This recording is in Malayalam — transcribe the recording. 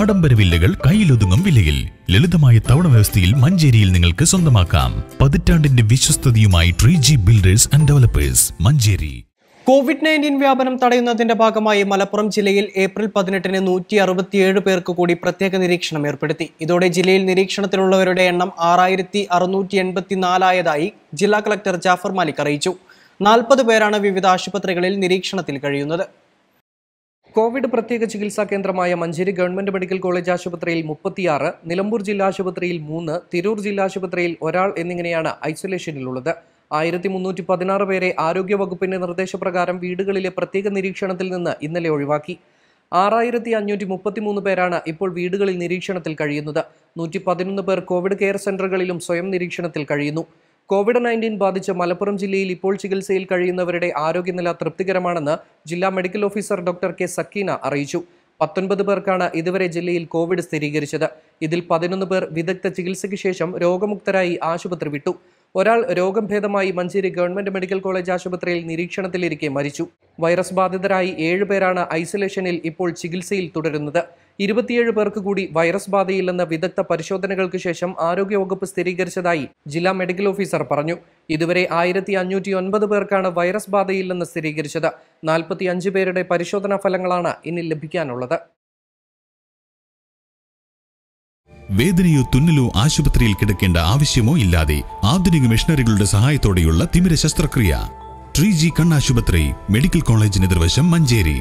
ആഡംബര വില്ലകൾ കയ്യിലൊതുങ്ങും വിലയിൽ ലളിതമായ തവണ വ്യവസ്ഥയിൽ മഞ്ചേരിയിൽ നിങ്ങൾക്ക് സ്വന്തമാക്കാം പതിറ്റാണ്ടിന്റെ വിശ്വസ്തയുമായി tree G builders and developers Manjeri covid nineteen വ്യാപനം തടയുന്നതിന്റെ ഭാഗമായി മലപ്പുറം ജില്ലയിൽ ഏപ്രിൽ പതിനെട്ടിന് നൂറ്റി അറുപത്തിയേഴ് പേർക്ക് കൂടി പ്രത്യേക നിരീക്ഷണം ഏർപ്പെടുത്തി ഇതോടെ ജില്ലയിൽ നിരീക്ഷണത്തിലുള്ളവരുടെ എണ്ണം ആറായിരത്തി അറുന്നൂറ്റി എൺപത്തി നാലായതായി ജില്ലാ കളക്ടർ ജാഫർ മാലിക് അറിയിച്ചു നാൽപ്പത് പേരാണ് വിവിധ ആശുപത്രികളിൽ നിരീക്ഷണത്തിൽ കഴിയുന്നത് കോവിഡ് പ്രത്യേക ചികിത്സാ കേന്ദ്രമായ മഞ്ചേരി ഗവൺമെന്റ് മെഡിക്കൽ കോളേജ് ആശുപത്രിയിൽ മുപ്പത്തിയാറ് നിലമ്പൂർ ജില്ലാ ആശുപത്രിയിൽ മൂന്ന് തിരൂർ ജില്ലാ ആശുപത്രിയിൽ ഒരാൾ എന്നിങ്ങനെയാണ് ഐസൊലേഷനിലുള്ളത് ആയിരത്തി മുന്നൂറ്റി പതിനാറ് പേരെ ആരോഗ്യവകുപ്പിന്റെ നിർദ്ദേശപ്രകാരം വീടുകളിലെ പ്രത്യേക നിരീക്ഷണത്തിൽ നിന്ന് ഇന്നലെ ഒഴിവാക്കി ആറായിരത്തി അഞ്ഞൂറ്റി മുപ്പത്തിമൂന്ന് പേരാണ് ഇപ്പോൾ വീടുകളിൽ നിരീക്ഷണത്തിൽ കഴിയുന്നത് നൂറ്റി പതിനൊന്ന് പേർ കോവിഡ് കെയർ സെന്ററുകളിലും സ്വയം നിരീക്ഷണത്തിൽ കഴിയുന്നു കോവിഡ് നയൻറ്റീൻ ബാധിച്ച മലപ്പുറം ജില്ലയിൽ ഇപ്പോൾ ചികിത്സയിൽ കഴിയുന്നവരുടെ ആരോഗ്യനില തൃപ്തികരമാണെന്ന് ജില്ലാ medical officer doctor K Sakeena അറിയിച്ചു പത്തൊൻപത് പേർക്കാണ് ഇതുവരെ ജില്ലയിൽ കോവിഡ് സ്ഥിരീകരിച്ചത് ഇതിൽ പതിനൊന്ന് പേർ വിദഗ്ധ ചികിത്സയ്ക്ക് ശേഷം രോഗമുക്തരായി ആശുപത്രി വിട്ടു ഒരാൾ രോഗം ഭേദമായി മഞ്ചേരി ഗവൺമെന്റ് മെഡിക്കൽ കോളേജ് ആശുപത്രിയിൽ നിരീക്ഷണത്തിലിരിക്കെ മരിച്ചു വൈറസ് ബാധിതരായി ഏഴുപേരാണ് പേരാണ് ഐസൊലേഷനിൽ ഇപ്പോൾ ചികിത്സയിൽ തുടരുന്നത് ഇരുപത്തിയേഴ് പേർക്ക് കൂടി വൈറസ് ബാധയില്ലെന്ന വിദഗ്ധ പരിശോധനകൾക്ക് ശേഷം ആരോഗ്യവകുപ്പ് സ്ഥിരീകരിച്ചതായി ജില്ലാ മെഡിക്കൽ ഓഫീസർ പറഞ്ഞു ഇതുവരെ ആയിരത്തി അഞ്ഞൂറ്റി ഒൻപത് പേർക്കാണ് വൈറസ് ബാധയില്ലെന്ന് സ്ഥിരീകരിച്ചത് നാൽപ്പത്തി അഞ്ച് പേരുടെ പരിശോധനാ ഫലങ്ങളാണ് ഇനി ലഭിക്കാനുള്ളത് വേദനയോ തുന്നലോ ആശുപത്രിയിൽ കിടക്കേണ്ട ആവശ്യമോ ഇല്ലാതെ ആധുനിക മെഷീനറികളുടെ സഹായത്തോടെയുള്ള തിമിര ശസ്ത്രക്രിയ ട്രീ ജി കണ്ണാശുപത്രി മെഡിക്കൽ കോളേജിന് എതിർവശം മഞ്ചേരി